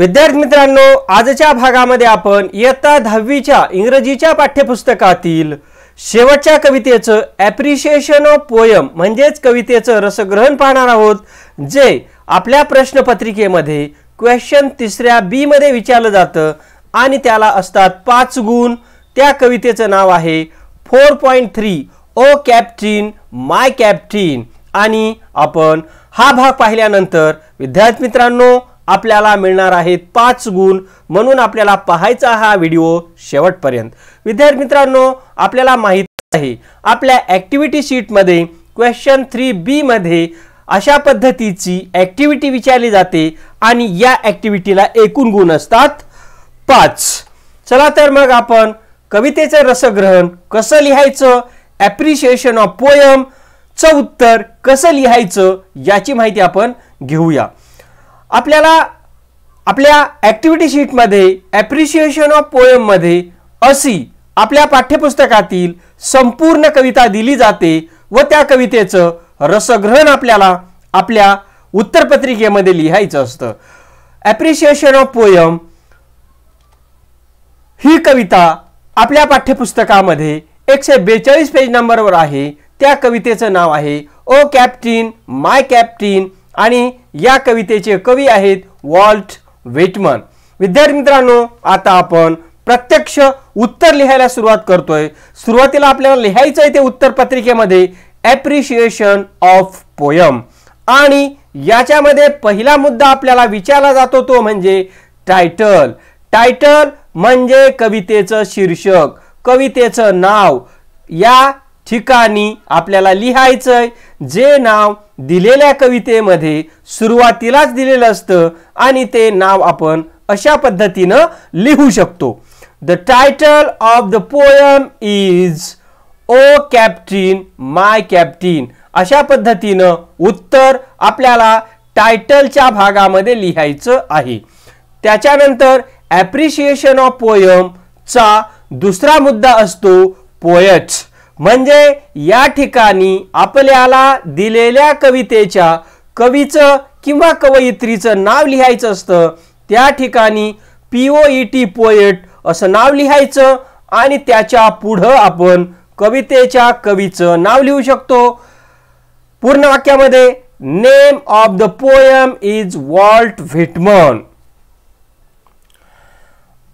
विद्यार्थी मित्रांनो आजच्या भागामध्ये आपण इयत्ता दहावीच्या इंग्रजीच्या पाठ्यपुस्तकातील शेवटच्या कवितेचं ॲप्रिशिएशन ऑफ पोयम म्हणजेच कवितेचं रसग्रहण पाहणार आहोत जे आपल्या प्रश्नपत्रिकेमध्ये क्वेश्चन तिसऱ्या बीमध्ये विचारलं जातं आणि त्याला असतात पाच गुण त्या कवितेचं नाव आहे four point three O captain my captain आणि आपण हा भाग पाहिल्यानंतर विद्यार्थी मित्रांनो आपल्याला मिळणार आहेत पाच गुण म्हणून आपल्याला पाहायचा हा व्हिडिओ शेवटपर्यंत विद्यार्थी मित्रांनो आपल्याला माहिती आहे आपल्या ऍक्टिव्हिटी शीटमध्ये क्वेश्चन थ्री बीमध्ये अशा पद्धतीची ॲक्टिव्हिटी विचारली जाते आणि या ॲक्टिव्हिटीला एकूण गुण असतात पाच चला तर मग आपण कवितेचं रसग्रहण कसं लिहायचं ॲप्रिशिएशन ऑफ पोयमचं उत्तर कसं लिहायचं याची माहिती आपण घेऊया आपल्याला आपल्या ॲक्टिव्हिटी शीटमध्ये ॲप्रिशिएशन ऑफ पोयममध्ये अशी आपल्या पाठ्यपुस्तकातील संपूर्ण कविता दिली जाते व त्या कवितेचं रसग्रहण आपल्याला आपल्या उत्तरपत्रिकेमध्ये लिहायचं असतं ॲप्रिशिएशन ऑफ पोयम ही कविता आपल्या पाठ्यपुस्तकामध्ये एकशे बेचाळीस पेज नंबरवर आहे त्या कवितेचं नाव आहे ओ कॅप्टीन माय कॅप्टीन आणि या कवितेचे कवी आहेत वॉल्ट वेटमन विद्यार्थी मित्रांनो आता आपण प्रत्यक्ष उत्तर लिहायला सुरुवात करतोय सुरुवातीला आपल्याला लिहायचं आहे ते उत्तर पत्रिकेमध्ये ॲप्रिशिएशन ऑफ पोयम आणि याच्यामध्ये पहिला मुद्दा आपल्याला विचारला जातो तो म्हणजे टायटल टायटल म्हणजे कवितेचं शीर्षक कवितेचं नाव या ठिकाणी आपल्याला लिहायचंय जे नाव दिलेल्या कवितेमध्ये सुरुवातीलाच दिलेलं असतं आणि ते नाव आपण अशा पद्धतीनं लिहू शकतो the title of the poem is O captain my captain अशा पद्धतीनं उत्तर आपल्याला टायटलच्या भागामध्ये लिहायचं आहे त्याच्यानंतर ॲप्रिशिएशन ऑफ पोयमचा दुसरा मुद्दा असतो पोयट्स म्हणजे या ठिकाणी आपल्याला दिलेल्या कवितेच्या कवीचं किंवा कवयित्रीचं नाव लिहायचं असतं त्या ठिकाणी पी ओ टी पोएट असं नाव लिहायचं आणि त्याच्या पुढं आपण कवितेच्या कवीचं नाव लिहू शकतो पूर्ण वाक्यामध्ये name of the poem is Walt Whitman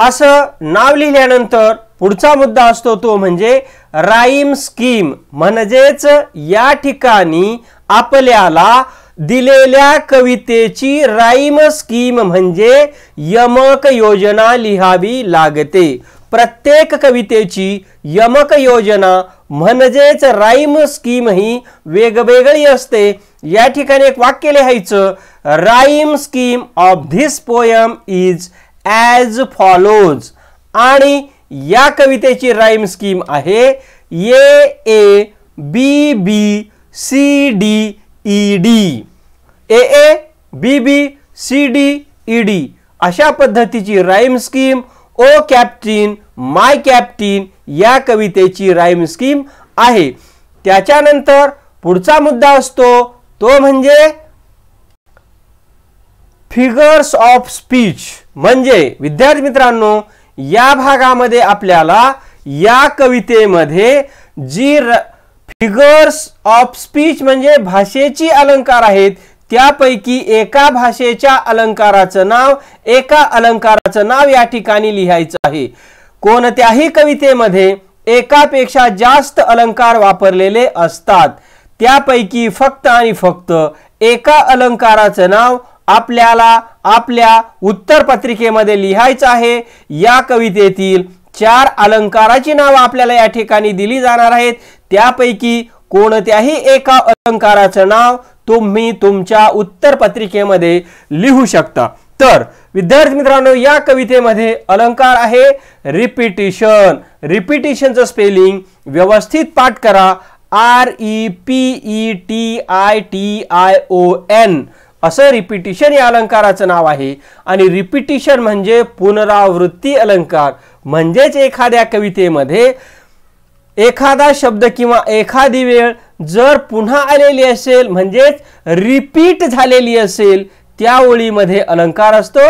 असं नाव लिहिल्यानंतर पुढचा मुद्दा असतो तो म्हणजे राईम स्कीम म्हणजेच या ठिकाणी आपल्याला दिलेल्या कवितेची राईम स्कीम म्हणजे यमक योजना लिहावी लागते प्रत्येक कवितेची यमक योजना म्हणजेच राईम स्कीम ही वेगवेगळी असते या ठिकाणी एक वाक्य लिहायचं rhyme scheme of this poem is as follows आणि या कवितेची राईम स्कीम आहे A A B B C D E D A A B B C D E D अशा पद्धतीची rhyme scheme O captain my कॅप्टीन या कवितेची rhyme scheme आहे त्याच्यानंतर पुढचा मुद्दा असतो तो म्हणजे फिगर्स ऑफ स्पीच म्हणजे विद्यार्थी मित्रांनो या भागामध्ये आपल्याला या कवितेमध्ये जी र फिगर्स ऑफ स्पीच म्हणजे भाषेची अलंकार आहेत त्यापैकी एका भाषेच्या अलंकाराचं नाव एका अलंकाराचं नाव या ठिकाणी लिहायचं आहे कोणत्याही कवितेमध्ये एकापेक्षा जास्त अलंकार वापरलेले असतात त्यापैकी फक्त आणि फक्त एका अलंकाराचं नाव आपल्याला आपल्या उत्तरपत्रिकेमध्ये लिहायचं आहे या कवितेतील चार अलंकाराची नावं आपल्याला या ठिकाणी दिली जाणार आहेत त्यापैकी कोणत्याही एका अलंकाराचं नाव तुम्ही तुमच्या उत्तरपत्रिकेमध्ये लिहू शकता तर विद्यार्थी मित्रांनो या कवितेमध्ये अलंकार आहे रिपिटिशन रिपिटिशनचं स्पेलिंग व्यवस्थित पाठ करा R E P E T I T I O N असं रिपिटिशन या अलंकाराचं नाव आहे आणि रिपिटिशन म्हणजे पुनरावृत्ती अलंकार म्हणजेच एखाद्या कवितेमध्ये एखादा शब्द किंवा एखादी वेळ जर पुन्हा आलेली असेल म्हणजेच रिपीट झालेली असेल त्या ओळीमध्ये अलंकार असतो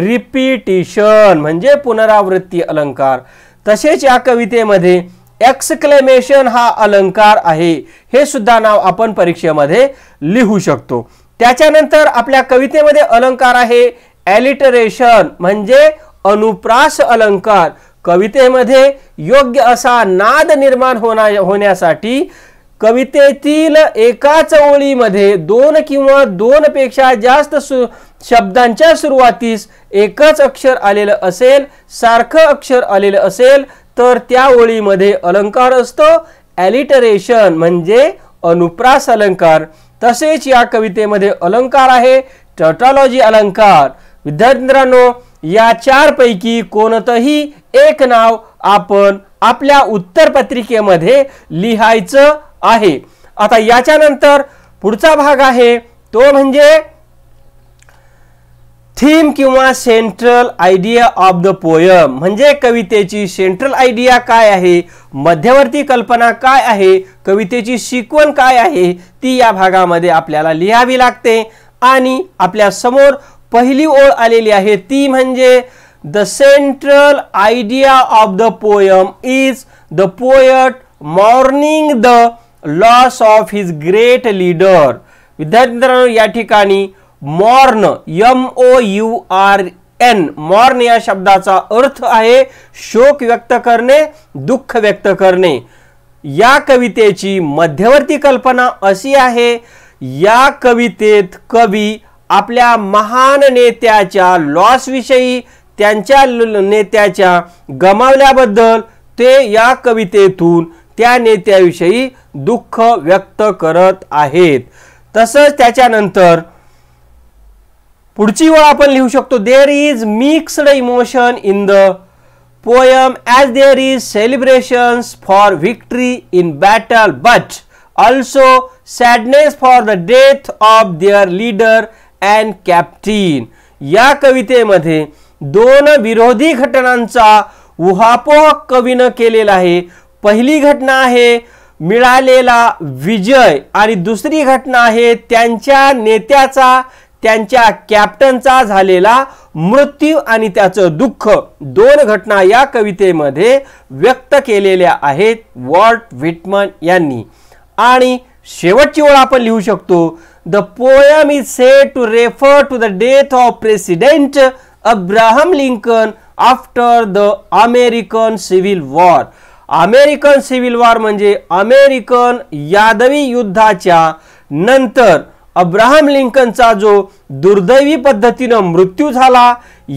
रिपिटिशन म्हणजे पुनरावृत्ती अलंकार तसेच या कवितेमध्ये एक्सक्लेमेशन हा अलंकार आहे हे सुद्धा नाव आपण परीक्षेमध्ये लिहू शकतो त्याच्यानंतर आपल्या कवितेमध्ये अलंकार आहे ॲलिटरेशन म्हणजे अनुप्रास अलंकार कवितेमध्ये योग्य असा नाद निर्माण होणार होण्यासाठी कवितेतील एकाच ओळीमध्ये दोन किंवा दोनपेक्षा जास्त सु शब्दांच्या सुरुवातीस एकच अक्षर आलेलं असेल सारखं अक्षर आलेलं असेल तर त्या ओळीमध्ये अलंकार असतो ॲलिटरेशन म्हणजे अनुप्रास अलंकार तसेच या कवितेमध्ये अलंकार आहे टॉटॉलॉजी अलंकार विद्यार्थी मित्रांनो या चारपैकी कोणतंही एक नाव आपण आपल्या उत्तरपत्रिकेमध्ये लिहायचं आहे आता याच्यानंतर पुढचा भाग आहे तो म्हणजे थीम किंवा central idea of the poem म्हणजे कवितेची सेंट्रल आयडिया काय आहे मध्यवर्ती कल्पना काय आहे कवितेची शिकवण काय आहे ती या भागामध्ये आपल्याला लिहावी लागते आणि आपल्यासमोर पहिली ओळ आलेली आहे ती म्हणजे the central idea of the poem is the poet mourning the loss of his great leader विद्यार्थी मित्रांनो या ठिकाणी mourn M O U R N mourn या शब्दाचा अर्थ आहे शोक व्यक्त करणे दुःख व्यक्त करणे या कवितेची मध्यवर्ती कल्पना अशी आहे या कवितेत कवी आपल्या महान नेत्याच्या लॉसविषयी त्यांच्या नेत्याच्या गमावल्याबद्दल ते या कवितेतून त्या नेत्याविषयी दुःख व्यक्त करत आहेत तसंच त्याच्यानंतर पुढची ओळ आपण लिहू शकतो there is mixed emotion in the poem as there is celebrations for victory in battle but also sadness for the death of their leader and captain या कवितेमध्ये दोन विरोधी घटनांचा उहापोह कवीनं केलेला आहे पहिली घटना आहे मिळालेला विजय आणि दुसरी घटना आहे त्यांच्या नेत्याचा त्यांच्या कॅप्टनचा झालेला मृत्यू आणि त्याचं दुःख दोन घटना या कवितेमध्ये व्यक्त केलेल्या आहेत वॉल्ट व्हिटमन यांनी आणि शेवटची ओळ आपण लिहू शकतो the poem is say to refer to the death of president Abraham Lincoln after the American civil war American civil war म्हणजे अमेरिकन यादवी युद्धाच्या नंतर अब्राहम लिंकनचा जो दुर्दैवी पद्धतीनं मृत्यू झाला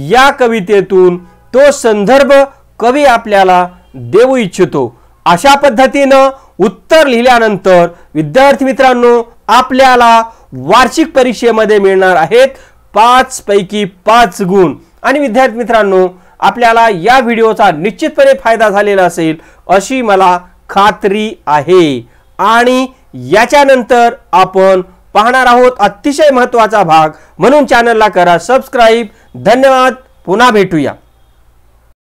या कवितेतून तो संदर्भ कवी आपल्याला देऊ इच्छितो अशा पद्धतीनं उत्तर लिहिल्यानंतर विद्यार्थी मित्रांनो आपल्याला वार्षिक परीक्षेमध्ये मिळणार आहेत पाच पैकी पाच गुण आणि विद्यार्थी मित्रांनो आपल्याला या व्हिडिओचा निश्चितपणे फायदा झालेला असेल अशी मला खात्री आहे आणि याच्यानंतर आपण पाहणार आहोत अतिशय महत्त्वाचा भाग म्हणून चॅनलला करा सबस्क्राईब धन्यवाद पुन्हा भेटूया